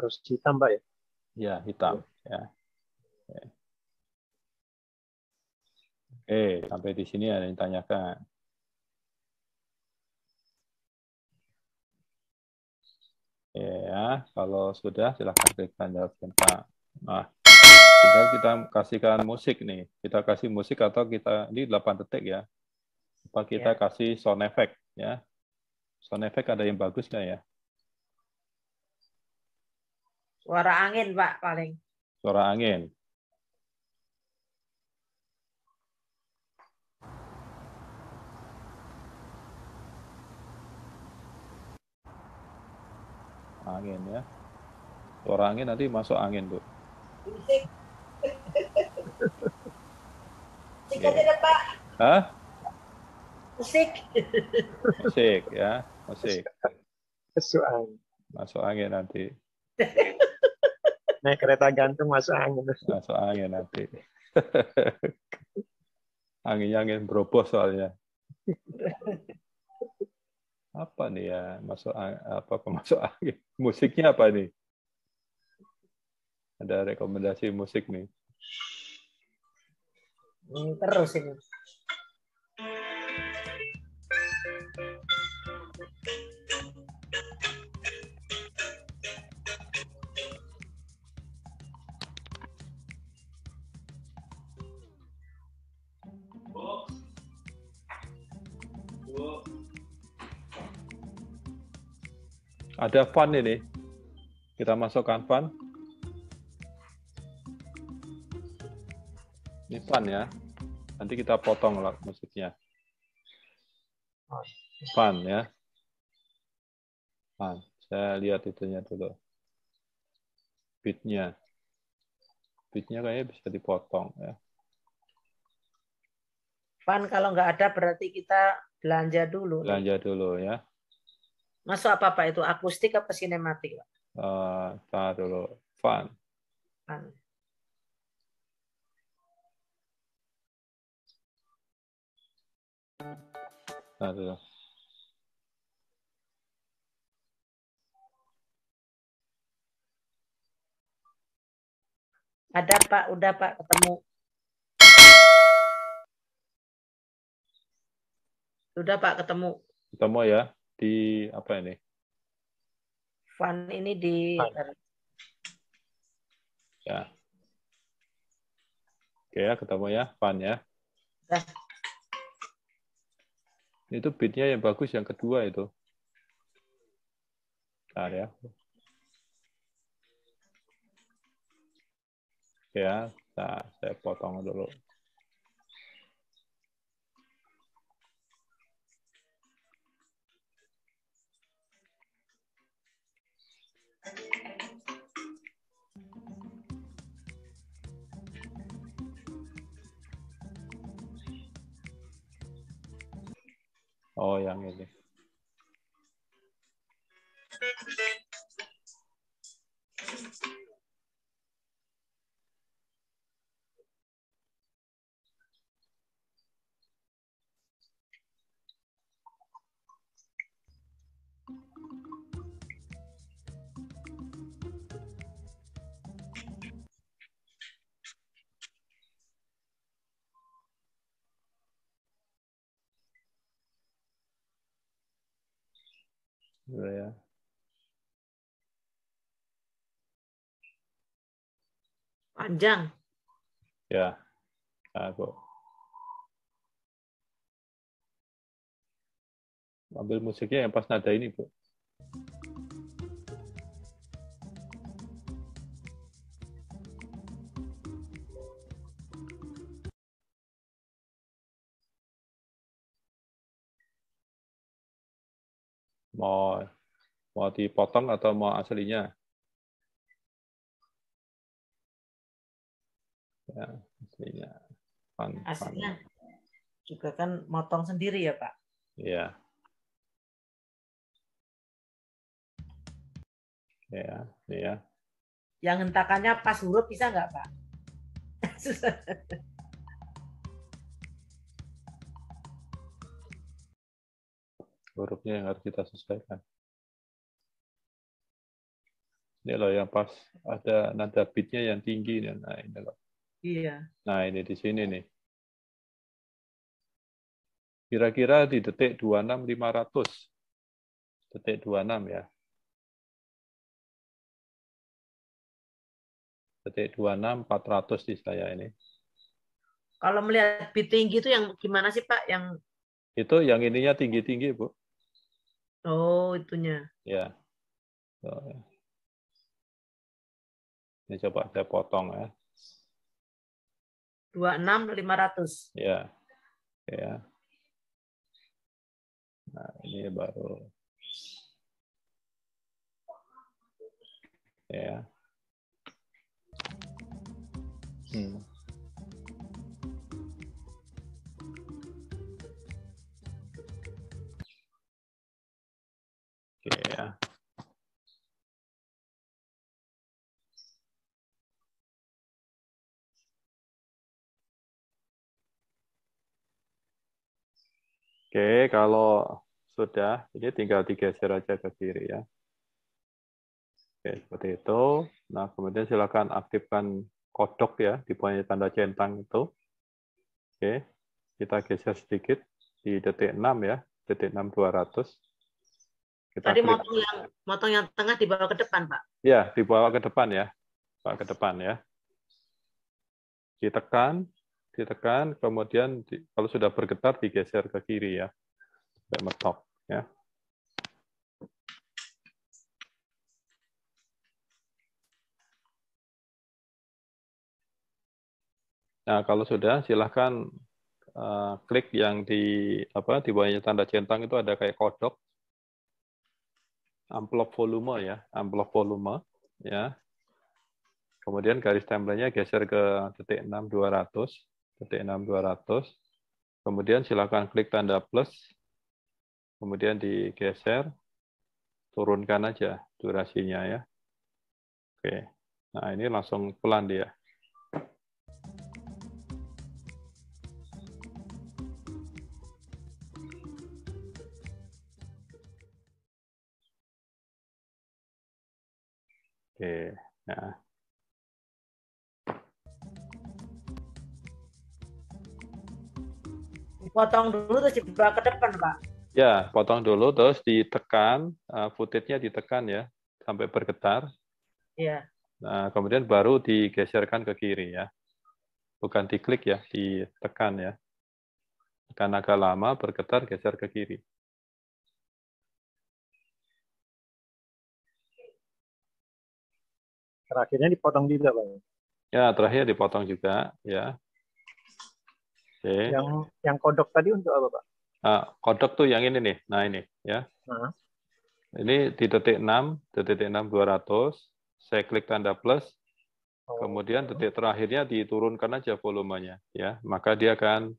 harus ya? iya, hitam, Pak ya? Ya, hitam. Ya. Oke, sampai di sini ada yang tanyakan. Ya, kalau sudah silahkan klik tanda Pak. Nah, tinggal kita kasihkan musik nih. Kita kasih musik atau kita, ini 8 detik ya. Apa kita ya. kasih sound effect ya. Sound effect ada yang bagus nggak ya? Suara angin, Pak, paling. Suara angin. angin ya. Suara angin nanti masuk angin bu Musik Musik ada Pak. Hah? Musik. Musik ya, musik. Masuk angin. Masuk angin nanti. naik kereta gantung masuk angin. Masuk angin nanti. Anginnya angin berobos soalnya. Apa nih ya masuk angin, apa pemasuk angin? Musiknya apa nih? Ada rekomendasi musik nih? Hmm, terus ini. Ada fun ini. Kita masukkan fun. Ini fun ya. Nanti kita potong lah musiknya. Fun ya. Fun. Saya lihat itunya dulu. Beatnya. Beatnya kayaknya bisa dipotong ya. Fun kalau nggak ada berarti kita belanja dulu. Belanja dulu ya. Masuk apa Pak itu? Akustik apa sinematik Pak? Uh, dulu. Fun. Fun. dulu. Ada Pak, udah Pak ketemu. Udah Pak ketemu. Ketemu ya di apa ini? Fun ini di Fun. Ya. Oke ya, ketemu ya, Fun ya. ya. Itu beatnya yang bagus yang kedua itu. Bentar ya. Ya, nah, saya potong dulu. Oh, yang ini. panjang. Ya, aku ambil musiknya yang pas nada ini, Bu. Mau mau dipotong atau mau aslinya? ya aslinya fun, aslinya fun. juga kan motong sendiri ya pak ya ya ya yang hentakannya pas huruf bisa nggak pak hurufnya yang harus kita sesuaikan. Ini loh yang pas ada nada beatnya yang tinggi. Nah, ini loh. Iya. Nah, ini di sini nih. Kira-kira di detik 26500. Detik 26 ya. Detik 26400 di saya ini. Kalau melihat bit tinggi itu yang gimana sih, Pak? Yang Itu yang ininya tinggi-tinggi, Bu. Oh, itunya. Iya. Ya. ini coba saya potong ya. 26500. Ya. Ya. Nah, ini baru ya. Hmm. Oke ya. Oke, kalau sudah, ini tinggal digeser aja ke kiri ya. Oke, seperti itu. Nah, kemudian silakan aktifkan kodok ya di poin tanda centang itu. Oke, kita geser sedikit di detik 6 ya, detik 6 200. Kita Tadi motong yang motong yang tengah dibawa ke depan, Pak. Ya, dibawa ke depan ya. Pak ke depan ya. Ditekan, ditekan, kemudian di, kalau sudah bergetar digeser ke kiri ya, sampai mentok ya. Nah, kalau sudah silahkan uh, klik yang di apa di bawahnya tanda centang itu ada kayak kodok amplop volume ya, amplop volume ya. Kemudian garis timelinenya geser ke titik 6 200 titik 6200. Kemudian silakan klik tanda plus, kemudian digeser, turunkan aja durasinya ya. Oke, nah ini langsung pelan dia. Oke, nah potong dulu terus dibawa ke depan, Pak. Ya, potong dulu terus ditekan, uh, footage-nya ditekan ya, sampai bergetar. Iya. Nah, kemudian baru digeserkan ke kiri ya. Bukan diklik ya, ditekan ya. Tekan agak lama, bergetar, geser ke kiri. Terakhirnya dipotong juga, Pak. Ya, terakhir dipotong juga ya. Okay. Yang yang kodok tadi untuk apa, Pak? Ah, kodok tuh yang ini nih. Nah, ini ya. Nah. Ini di detik 6, di detik 6 200, saya klik tanda plus. Oh. Kemudian detik terakhirnya diturunkan aja volumenya ya, maka dia akan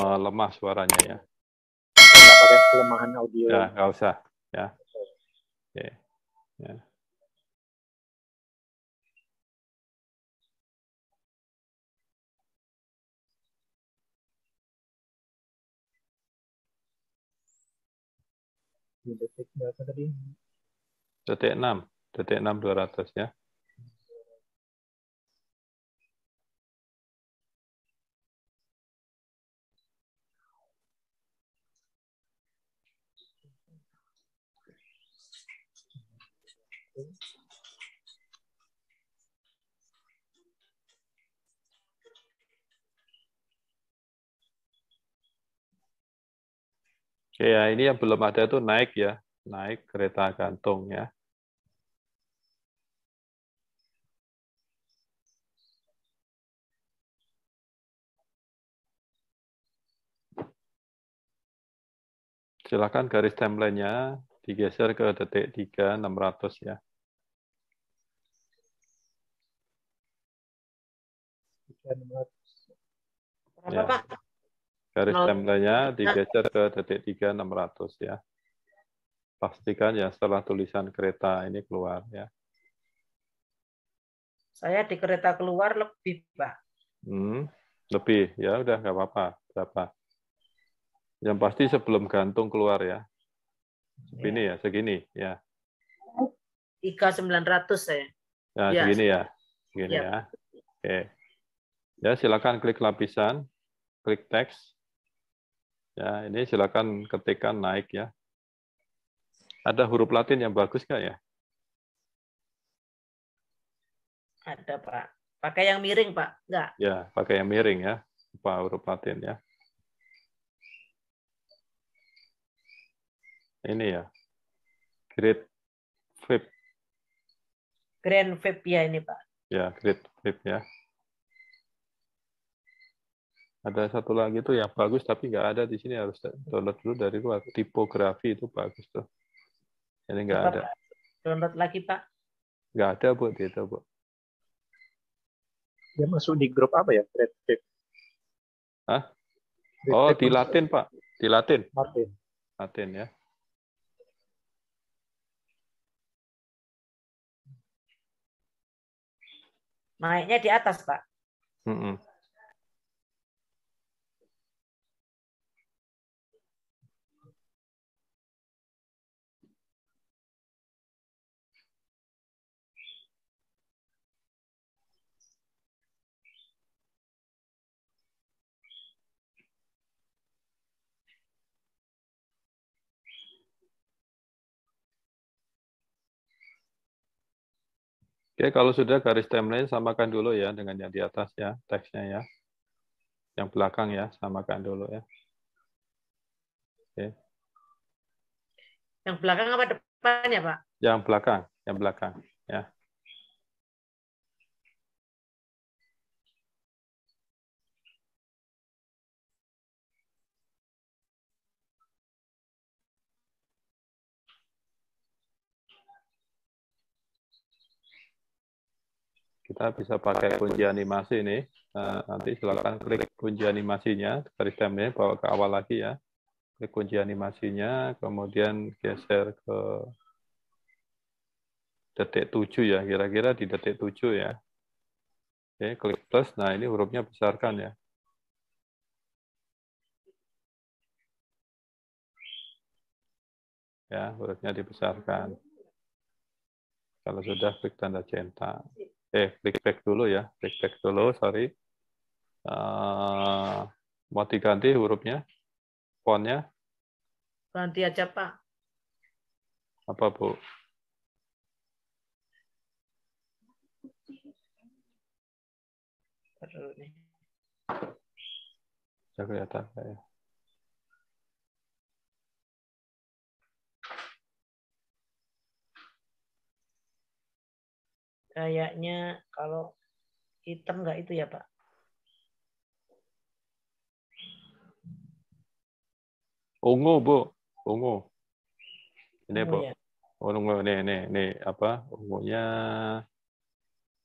melemah suaranya ya. Enggak pakai kelemahan audio. Ya, enggak usah ya. Oke. Okay. Ya. Yeah. di detik berapa tadi? Detik 6. Detik 6 200 ya. Thank you. Oke ya, ini yang belum ada itu naik ya, naik kereta gantung ya. Silakan garis timelinenya digeser ke detik 3600 ya. Berapa, ya. Pak? garis timelinenya digeser ke detik enam ratus ya. Pastikan ya setelah tulisan kereta ini keluar ya. Saya di kereta keluar lebih, Pak. Hmm, lebih ya udah nggak apa-apa berapa. Yang pasti sebelum gantung keluar ya. Segini ya, ya segini ya. 3900 saya. Ya, ya. segini ya. Segini ya. ya. Oke. Ya, silakan klik lapisan, klik teks. Ya, ini silakan ketikkan naik ya. Ada huruf Latin yang bagus nggak ya? Ada Pak. Pakai yang miring Pak, nggak? Ya, pakai yang miring ya. Pak huruf Latin ya. Ini ya. Grade flip. Grand flip ya ini Pak. Ya, grade flip ya ada satu lagi tuh yang bagus tapi nggak ada di sini harus download dulu dari luar tipografi itu bagus tuh ini nggak ada download lagi pak nggak ada bu di itu bu dia masuk di grup apa ya red tape ah oh di latin pak di latin latin latin ya naiknya di atas pak mm -mm. Oke, kalau sudah garis timeline samakan dulu ya dengan yang di atas ya, teksnya ya. Yang belakang ya, samakan dulu ya. Oke. Yang belakang apa depan ya, Pak? Yang belakang, yang belakang ya. kita bisa pakai kunci animasi ini. Nah, eh, nanti silakan klik kunci animasinya dari bawa ke awal lagi ya. Klik kunci animasinya, kemudian geser ke detik 7 ya, kira-kira di detik 7 ya. Oke, klik plus. Nah, ini hurufnya besarkan ya. Ya, hurufnya dibesarkan. Kalau sudah klik tanda centang eh klik back dulu ya, klik back dulu, sorry. Uh, mau diganti hurufnya, fontnya? Ganti aja Pak. Apa Bu? Perlu kelihatan ya. kayaknya kalau hitam nggak itu ya Pak? Ungu Bu, ungu. Ini Bu. ungu Ya. Ungu, nih, nih, nih, apa? Ungunya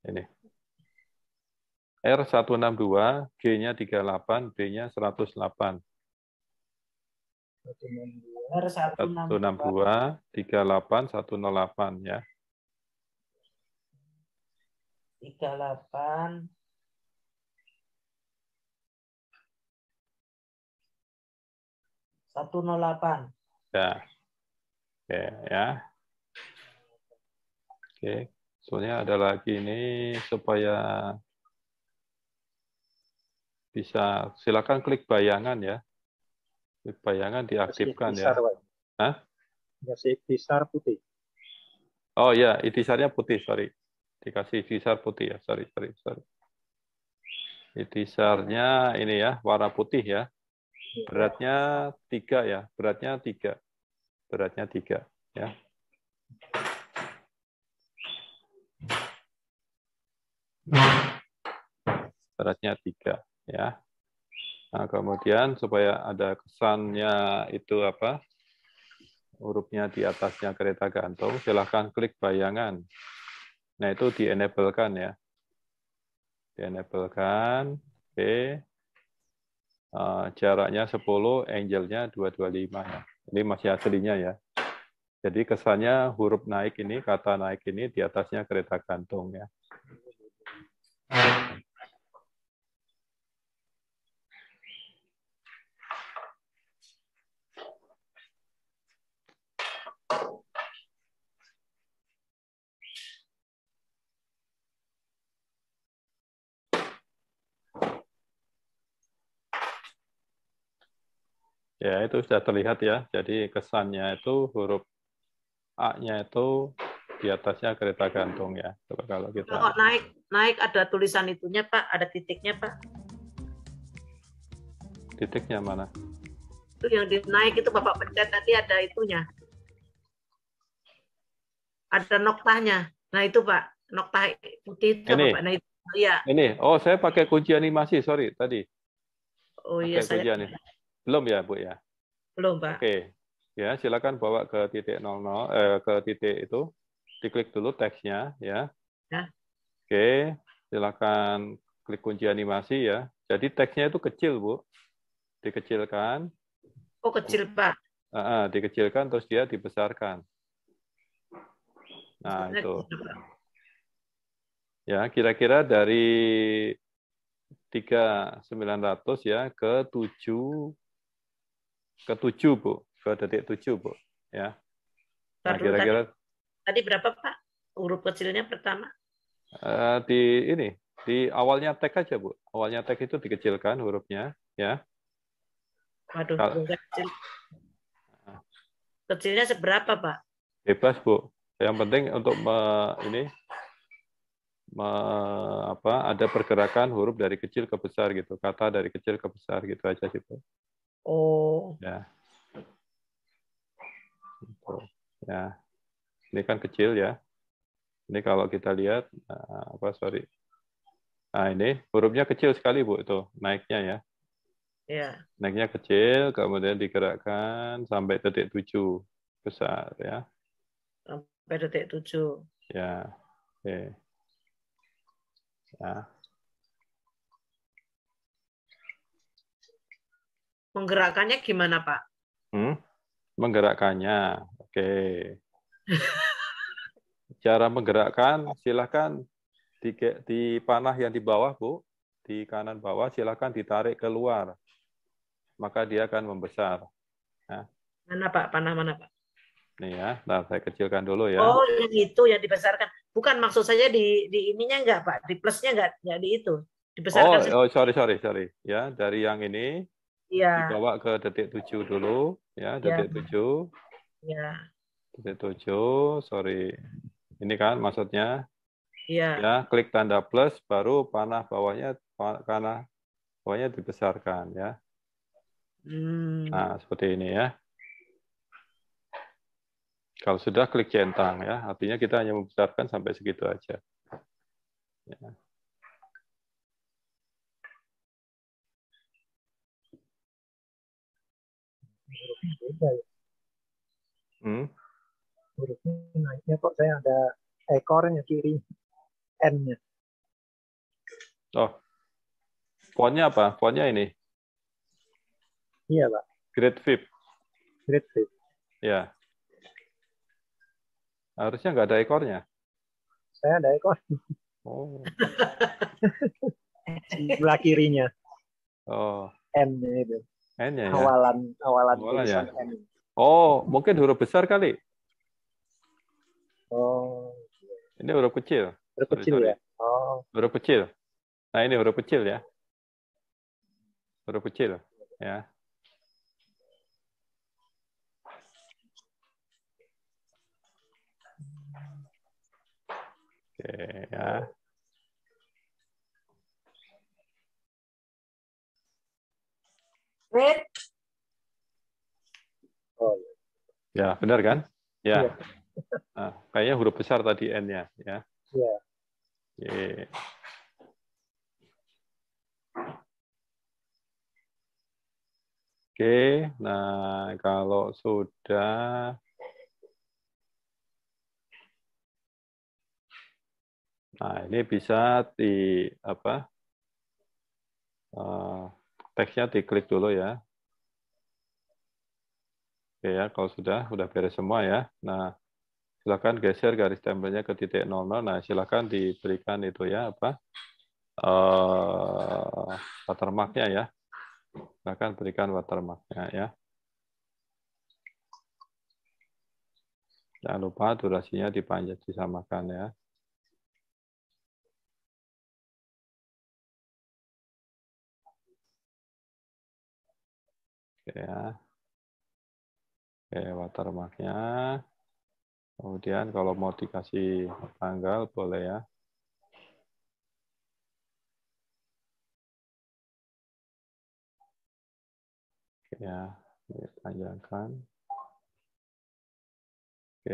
ini. R162, G-nya 38, B-nya 108. R162, 162, 38, 108 ya. 38 108. Ya. Oke, ya. Oke. Soalnya ada lagi ini supaya bisa silakan klik bayangan ya. Klik bayangan diaktifkan ya. Hah? Masih besar putih. Oh ya, itisarnya putih, sorry dikasih visar putih ya. Sorry, sorry, sorry. Itisarnya ini ya, warna putih ya. Beratnya tiga ya, beratnya tiga, beratnya tiga ya. Beratnya tiga ya. Nah, kemudian supaya ada kesannya itu apa? Hurufnya di atasnya kereta gantung, silahkan klik bayangan. Nah, itu di enable ya. Di-enable-kan. Oke. Okay. Uh, jaraknya 10, angle-nya 225 ya. Ini masih aslinya ya. Jadi kesannya huruf naik ini, kata naik ini di atasnya kereta gantung ya. Ya, itu sudah terlihat ya. Jadi kesannya itu huruf A-nya itu di atasnya kereta gantung ya. Coba kalau kita kalau oh, naik naik ada tulisan itunya Pak, ada titiknya Pak. Titiknya mana? Itu yang di naik itu Bapak pencet tadi ada itunya. Ada noktahnya. Nah itu Pak, noktah putih itu Ini. Bapak. Nah, itu, ya. Ini. Oh, saya pakai kunci animasi, sorry tadi. Oh iya, pakai saya. Kunci animasi. Belum ya, Bu ya? Belum, Pak. Oke. Okay. Ya, silakan bawa ke titik 00 eh, ke titik itu. Diklik dulu teksnya ya. ya. Oke, okay. silakan klik kunci animasi ya. Jadi teksnya itu kecil, Bu. Dikecilkan. Oh, kecil, Pak. Uh, uh, dikecilkan terus dia dibesarkan. Nah, itu. Ya, kira-kira dari 3900 ya ke 7 ke tujuh Bu, ke detik tujuh Bu. Ya. Nah, kira-kira tadi, tadi berapa Pak? Huruf kecilnya pertama? Uh, di ini, di awalnya tag aja Bu. Awalnya tag itu dikecilkan hurufnya, ya. Waduh, Kal kecil. Kecilnya seberapa Pak? Bebas Bu. Yang penting untuk me, ini me, apa ada pergerakan huruf dari kecil ke besar gitu, kata dari kecil ke besar gitu aja sih Bu. Oh. Ya. Ya. Ini kan kecil ya. Ini kalau kita lihat eh, apa sorry. Nah ini hurufnya kecil sekali bu itu naiknya ya. Iya. Naiknya kecil kemudian digerakkan sampai detik tujuh besar ya. Sampai detik tujuh. Ya. Oke. Ya. Menggerakkannya gimana, Pak? Hmm? Menggerakkannya, oke. Okay. Cara menggerakkan, silahkan di, di panah yang di bawah, Bu, di kanan bawah, silahkan ditarik keluar. Maka dia akan membesar. Nah. Mana, Pak? Panah mana, Pak? Nih ya, nah saya kecilkan dulu ya. Oh, yang itu yang dibesarkan. Bukan maksud saya di, di ininya enggak, Pak. Di plusnya enggak, enggak di itu. Dibesarkan. Oh, oh, sorry, sorry, sorry. Ya, dari yang ini yeah. dibawa ke detik tujuh dulu ya iya. detik tujuh tujuh iya. yeah. detik tujuh sorry ini kan maksudnya ya. ya klik tanda plus baru panah bawahnya karena bawahnya dibesarkan ya mm. nah seperti ini ya kalau sudah klik centang ya, artinya kita hanya membesarkan sampai segitu aja. Ya. beda ya. Hmm. Hurufnya naiknya kok saya ada ekornya kiri, N-nya. Oh, poinnya apa? Poinnya ini? Iya, Pak. Grade VIP. Grade VIP. Ya. Harusnya nggak ada ekornya. Saya ada ekor. Oh. Sebelah kirinya. Oh. M-nya itu n ya. Awalan awalan, awalan ya. N. Oh, mungkin huruf besar kali. Oh. Ini huruf kecil. Huruf kecil sorry. ya. Oh. Huruf kecil. Nah, ini huruf kecil ya. Huruf kecil ya. Oke, ya. bed. Oh. Iya. Ya, benar kan? Ya. ya. Nah, kayaknya huruf besar tadi N-nya. Ya. ya. Yeah. Oke, nah kalau sudah Nah, ini bisa di apa? Uh, Teksnya diklik dulu ya. Oke ya, kalau sudah, sudah beres semua ya. Nah, silakan geser garis tempelnya ke titik 00. Nah, silakan diberikan itu ya apa? uh, watermarknya ya. Silakan berikan watermarknya ya. Jangan lupa durasinya dipanjat disamakan ya. Oke ya. Oke, watermarknya. Kemudian kalau mau dikasih tanggal boleh ya. Oke ya, panjangkan. Oke,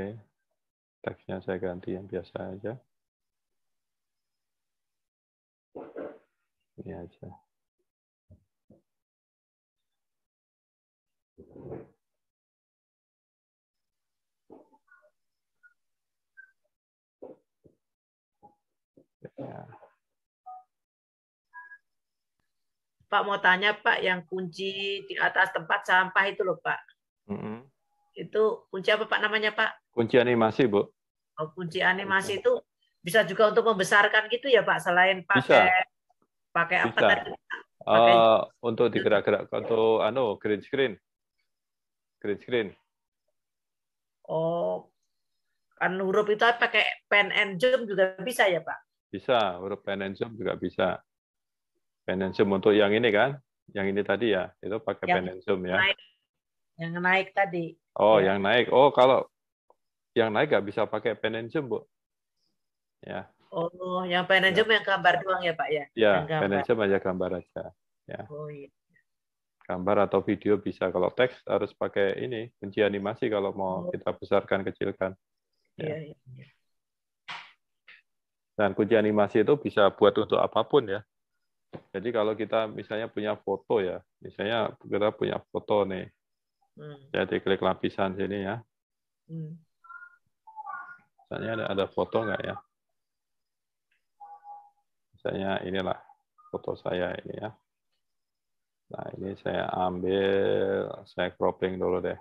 teksnya saya ganti yang biasa aja. Ini aja. Pak mau tanya Pak yang kunci di atas tempat sampah itu loh Pak. Mm -hmm. Itu kunci apa Pak namanya Pak? Kunci animasi Bu. Oh, kunci animasi itu bisa juga untuk membesarkan gitu ya Pak selain pakai bisa. pakai apa bisa. tadi? Pakai... Eh, untuk digerak-gerak untuk anu green screen. Green screen. Oh, kan huruf itu pakai pen and zoom juga bisa ya Pak? Bisa, huruf pen and zoom juga bisa. Pendensum untuk yang ini kan? Yang ini tadi ya, itu pakai penensum ya. Yang naik tadi. Oh, ya. yang naik. Oh, kalau yang naik nggak bisa pakai pendensum, Bu. Ya. Oh, yang pendensum ya. yang gambar doang ya, Pak ya? Ya, pendensum aja gambar aja. Ya. Oh iya. Gambar atau video bisa. Kalau teks harus pakai ini, kunci animasi kalau mau oh. kita besarkan, kecilkan. Ya. Ya, ya. Dan kunci animasi itu bisa buat untuk apapun ya. Jadi kalau kita misalnya punya foto ya, misalnya kita punya foto nih, hmm. jadi ya, klik lapisan sini ya. Hmm. Misalnya ada, ada foto nggak ya? Misalnya inilah foto saya ini ya. Nah ini saya ambil, saya cropping dulu deh.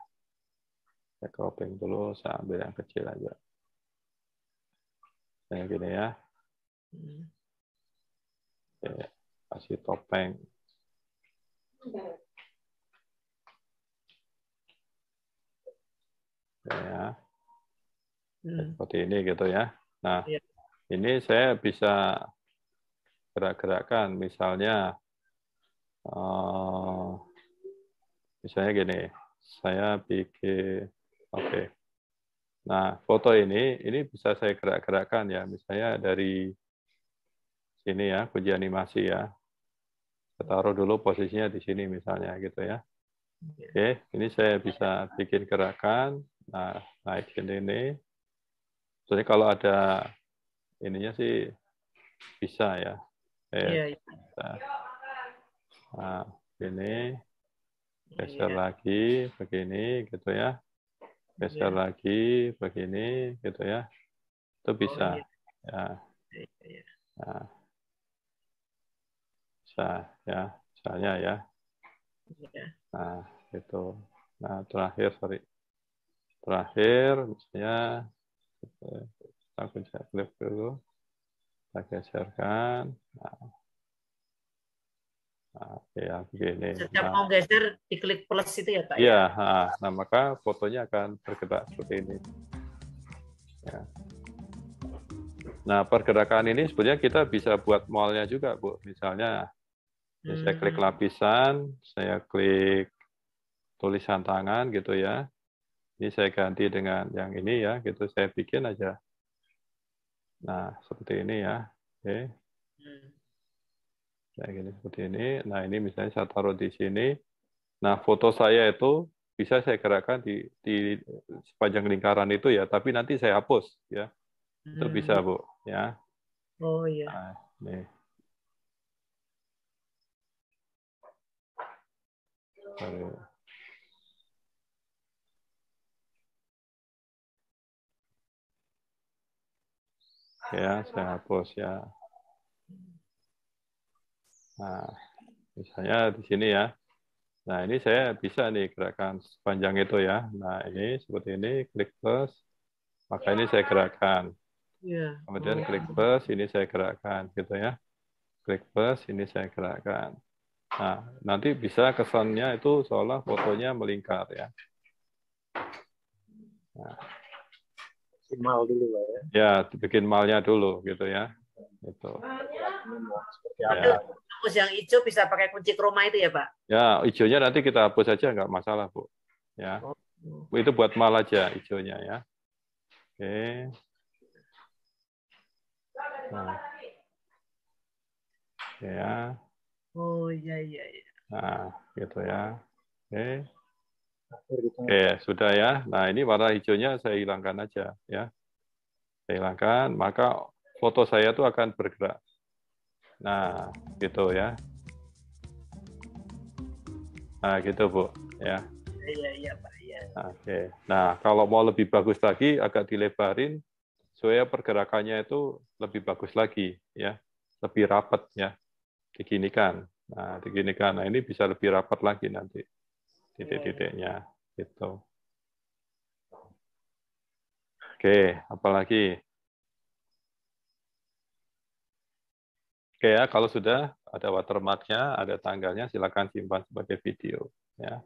Saya cropping dulu, saya ambil yang kecil aja. Saya gini ya. Hmm. Oke kasih topeng. Ya. Hmm. Seperti ini gitu ya. Nah, iya. ini saya bisa gerak-gerakkan. Misalnya, eh, misalnya gini, saya bikin, oke. Okay. Nah, foto ini, ini bisa saya gerak-gerakkan ya. Misalnya dari sini ya, kunci animasi ya. Kita taruh dulu posisinya di sini misalnya gitu ya. Iya. Oke, okay. ini saya bisa bikin gerakan, nah naik sini ini. Jadi kalau ada ininya sih bisa ya. Saya yeah, Nah, ini iya. geser yeah. lagi begini gitu ya. Geser yeah. lagi begini gitu ya. Itu oh, bisa. Oh, iya. yeah. ya. Nah, sah ya misalnya ya. Iya. Nah itu. Nah terakhir sorry. Terakhir misalnya kita kunci klik dulu. Kita geserkan. Nah. Nah, ya begini. Setiap nah, mau geser diklik plus itu ya Pak? Ya? Iya, nah, nah maka fotonya akan bergerak seperti ini. Ya. Nah pergerakan ini sebenarnya kita bisa buat mallnya juga Bu. Misalnya hmm. saya klik hmm. lapisan, saya klik tulisan tangan gitu ya. Ini saya ganti dengan yang ini ya, gitu saya bikin aja. Nah, seperti ini ya. Oke. Okay. Hmm. Kayak gini seperti ini. Nah, ini misalnya saya taruh di sini. Nah, foto saya itu bisa saya gerakkan di, di sepanjang lingkaran itu ya, tapi nanti saya hapus ya. Itu bisa, hmm. Bu, ya. Oh iya. Nah, nih. Oke, Ya, saya hapus ya. Nah, misalnya di sini ya. Nah, ini saya bisa nih gerakan sepanjang itu ya. Nah, ini seperti ini, klik plus. Maka ini saya gerakan. Ya. Kemudian oh, ya. klik plus, ini saya gerakan gitu ya. Klik plus, ini saya gerakan. Nah, nanti bisa kesannya itu seolah fotonya melingkar ya. Nah. mal dulu lah ya. Ya, bikin malnya dulu gitu ya. Itu. Ya. Hapus yang hijau bisa pakai kunci chroma itu ya, Pak? Ya, hijaunya nanti kita hapus aja nggak masalah, Bu. Ya. Oh. Itu buat mal aja hijaunya ya. Oke. Nah. Ya. Oh iya, iya iya. Nah gitu ya. Oke. Okay. okay, sudah ya. Nah ini warna hijaunya saya hilangkan aja ya. Saya hilangkan maka foto saya tuh akan bergerak. Nah gitu ya. Nah gitu bu ya. Iya iya, iya pak. Iya. Oke. Nah kalau mau lebih bagus lagi agak dilebarin supaya pergerakannya itu lebih bagus lagi ya lebih rapat ya diginikan. Nah, diginikan. Nah, ini bisa lebih rapat lagi nanti titik-titiknya gitu. Oke, apalagi? Oke ya, kalau sudah ada watermarknya, ada tanggalnya, silakan simpan sebagai video. Ya.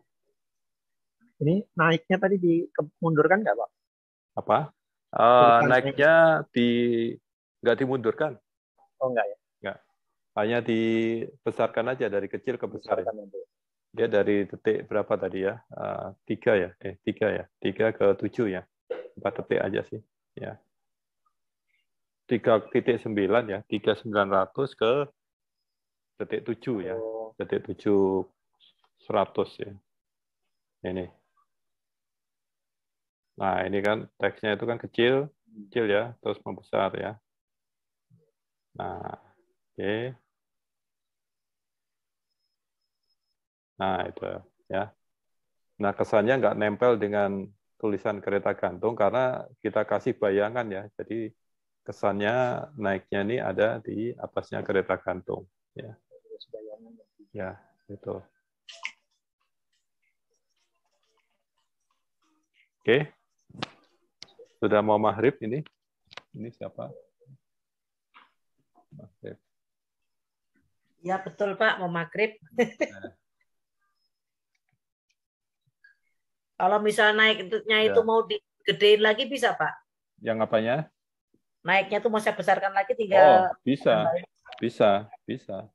Ini naiknya tadi dimundurkan nggak, Pak? Apa? Uh, naiknya di nggak dimundurkan. Oh, nggak ya hanya dibesarkan aja dari kecil ke besar. Ya. Dia dari detik berapa tadi ya? Eh, tiga ya, eh tiga ya, tiga ke tujuh ya, empat detik aja sih. Ya, tiga titik sembilan ya, tiga sembilan ratus ke detik tujuh ya, oh. detik tujuh seratus ya. Ini. Nah ini kan teksnya itu kan kecil, hmm. kecil ya, terus membesar ya. Nah, oke. Nah, itu ya. Nah, kesannya nggak nempel dengan tulisan kereta gantung karena kita kasih bayangan ya. Jadi kesannya naiknya ini ada di atasnya kereta gantung ya. Ya, itu. Oke. Sudah mau maghrib ini. Ini siapa? Maghrib. Ya betul Pak, mau maghrib. Nah. Kalau misal naiknya ya. itu ya. mau digedein lagi bisa, Pak? Yang apanya? Naiknya tuh mau saya besarkan lagi tinggal Oh, bisa. Bisa, bisa.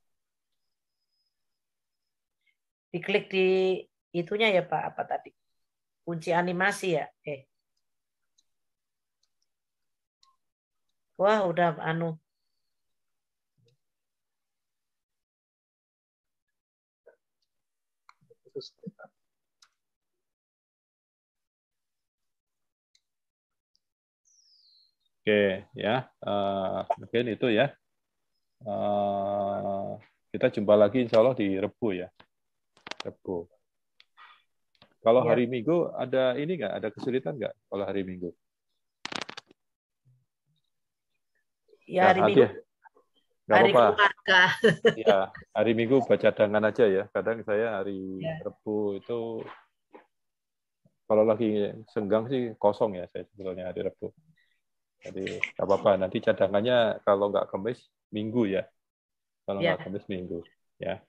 Diklik di itunya ya, Pak, apa tadi? Kunci animasi ya. Eh. Wah, udah anu Oke, ya. Uh, mungkin itu ya. Uh, kita jumpa lagi insya Allah di Rebu ya. Rebu. Kalau ya. hari Minggu ada ini nggak? Ada kesulitan nggak kalau hari Minggu? Ya, hari nah, Minggu. Ya? Gak hari apa -apa. Ya, hari Minggu baca cadangan aja ya. Kadang saya hari ya. Rebu itu kalau lagi senggang sih kosong ya saya sebetulnya hari Rebu. Jadi nggak apa-apa. Nanti cadangannya kalau nggak kemis minggu ya. Kalau ya. nggak kemis minggu ya.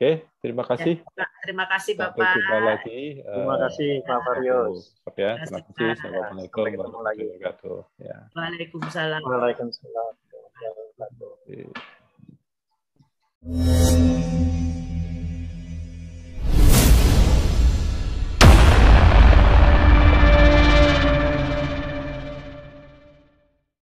Oke, terima kasih. Ya, terima kasih Bapak. Sampai jumpa lagi. Eh, terima kasih Pak Marius. Ya, terima kasih. Assalamualaikum warahmatullahi wabarakatuh. Ya. Waalaikumsalam. Waalaikumsalam. Waalaikumsalam. Waalaikumsalam.